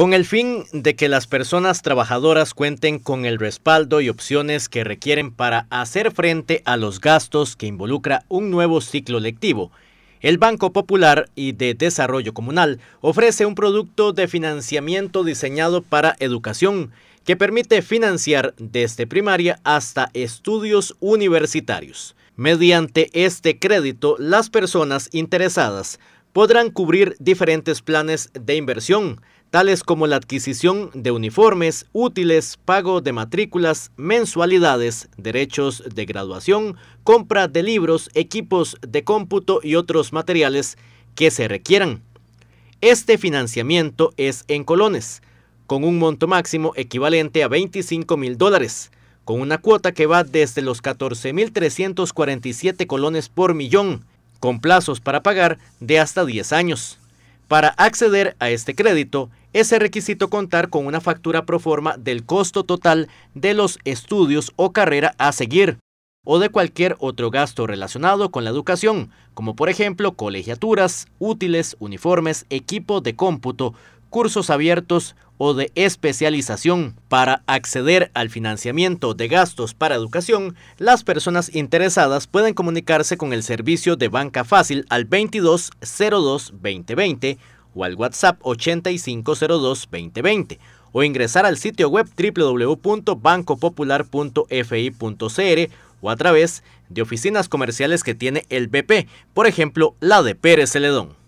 Con el fin de que las personas trabajadoras cuenten con el respaldo y opciones que requieren para hacer frente a los gastos que involucra un nuevo ciclo lectivo, el Banco Popular y de Desarrollo Comunal ofrece un producto de financiamiento diseñado para educación que permite financiar desde primaria hasta estudios universitarios. Mediante este crédito, las personas interesadas podrán cubrir diferentes planes de inversión, tales como la adquisición de uniformes, útiles, pago de matrículas, mensualidades, derechos de graduación, compra de libros, equipos de cómputo y otros materiales que se requieran. Este financiamiento es en colones, con un monto máximo equivalente a 25 mil dólares, con una cuota que va desde los 14.347 colones por millón con plazos para pagar de hasta 10 años. Para acceder a este crédito, es requisito contar con una factura pro forma del costo total de los estudios o carrera a seguir, o de cualquier otro gasto relacionado con la educación, como por ejemplo colegiaturas, útiles, uniformes, equipo de cómputo, cursos abiertos o de especialización. Para acceder al financiamiento de gastos para educación, las personas interesadas pueden comunicarse con el servicio de banca fácil al 2202-2020 o al WhatsApp 8502-2020 o ingresar al sitio web www.bancopopular.fi.cr o a través de oficinas comerciales que tiene el BP, por ejemplo la de Pérez Celedón.